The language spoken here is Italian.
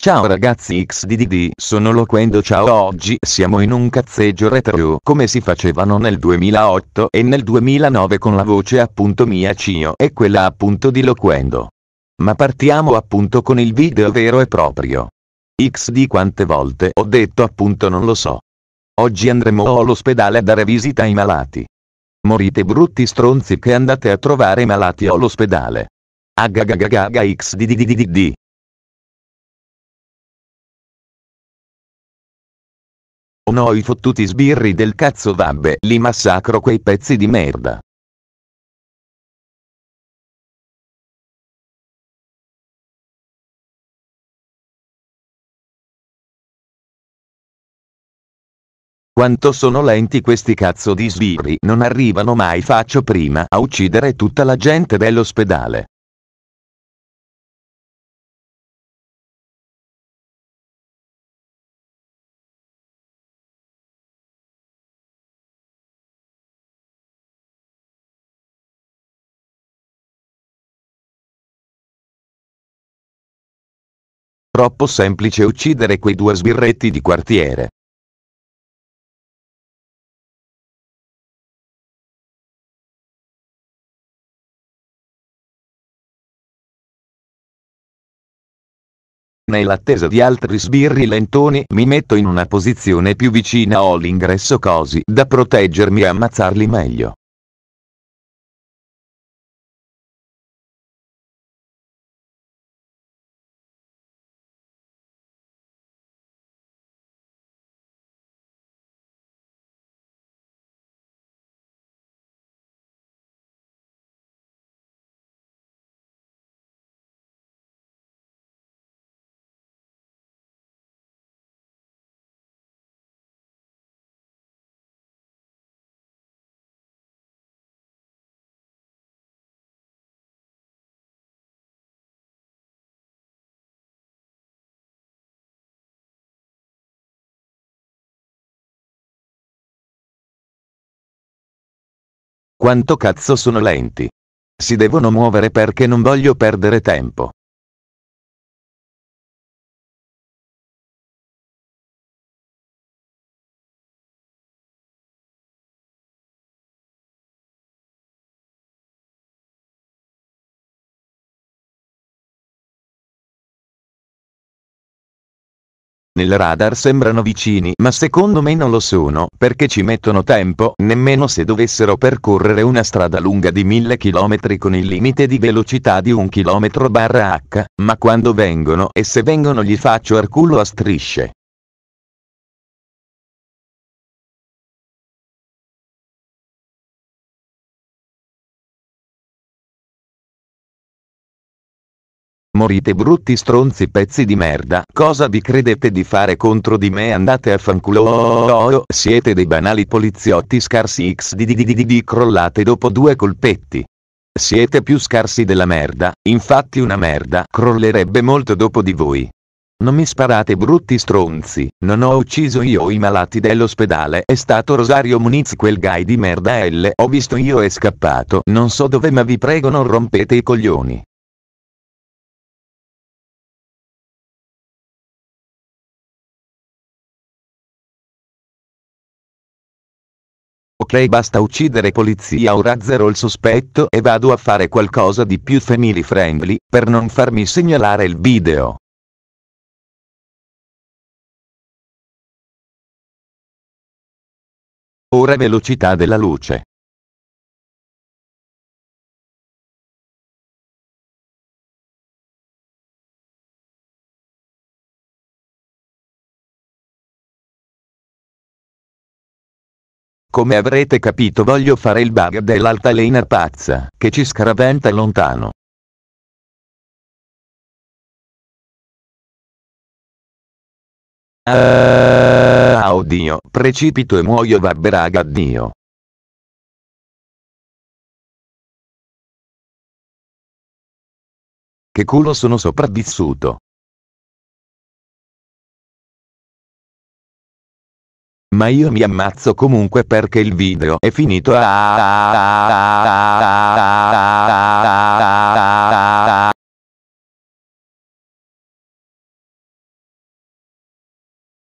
Ciao ragazzi XDDD, sono Loquendo ciao oggi siamo in un cazzeggio retro come si facevano nel 2008 e nel 2009 con la voce appunto mia Cio e quella appunto di Loquendo. Ma partiamo appunto con il video vero e proprio. xd quante volte ho detto appunto non lo so. Oggi andremo all'ospedale a dare visita ai malati. Morite brutti stronzi che andate a trovare i malati all'ospedale. Agagagagaga XDDDDD. O no i fottuti sbirri del cazzo vabbè li massacro quei pezzi di merda. Quanto sono lenti questi cazzo di sbirri, non arrivano mai, faccio prima a uccidere tutta la gente dell'ospedale. troppo semplice uccidere quei due sbirretti di quartiere. Nell'attesa di altri sbirri lentoni mi metto in una posizione più vicina o all'ingresso così da proteggermi e ammazzarli meglio. quanto cazzo sono lenti. Si devono muovere perché non voglio perdere tempo. nel radar sembrano vicini ma secondo me non lo sono perché ci mettono tempo nemmeno se dovessero percorrere una strada lunga di 1000 km con il limite di velocità di 1 km barra h, ma quando vengono e se vengono gli faccio arculo a strisce. Morite brutti stronzi pezzi di merda. Cosa vi credete di fare contro di me? Andate a fanculo. Oh, siete dei banali poliziotti scarsi x di crollate dopo due colpetti. Siete più scarsi della merda, infatti una merda crollerebbe molto dopo di voi. Non mi sparate brutti stronzi, non ho ucciso io i malati dell'ospedale, è stato Rosario Muniz quel guy di merda L, ho visto io è scappato, non so dove ma vi prego non rompete i coglioni. ok basta uccidere polizia o razzero il sospetto e vado a fare qualcosa di più family friendly, per non farmi segnalare il video. Ora velocità della luce. Come avrete capito voglio fare il bug dell'altalena pazza, che ci scaraventa lontano. Eh, ah, oddio, precipito e muoio vabbè raga addio. Che culo sono sopravvissuto. ma io mi ammazzo comunque perché il video è finito. Ah, ah, ah, ah, ah.